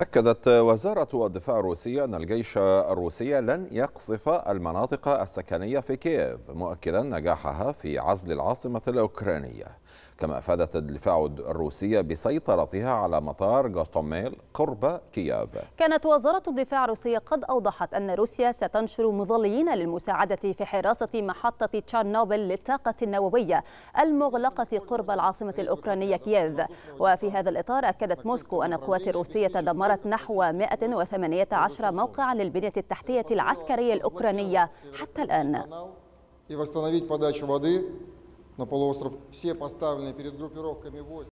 أكدت وزارة الدفاع الروسية أن الجيش الروسي لن يقصف المناطق السكنية في كييف مؤكدا نجاحها في عزل العاصمة الأوكرانية كما أفادت الدفاع الروسية بسيطرتها على مطار غاستوميل قرب كييف كانت وزارة الدفاع الروسية قد أوضحت أن روسيا ستنشر مظليين للمساعدة في حراسة محطة تشارنوبل للطاقة النووية المغلقة قرب العاصمة الأوكرانية كييف وفي هذا الإطار أكدت موسكو أن القوات الروسية دمرت نحو 118 موقعا للبنية التحتية العسكرية الأوكرانية حتى الآن на полуостров. Все поставленные перед группировками войск.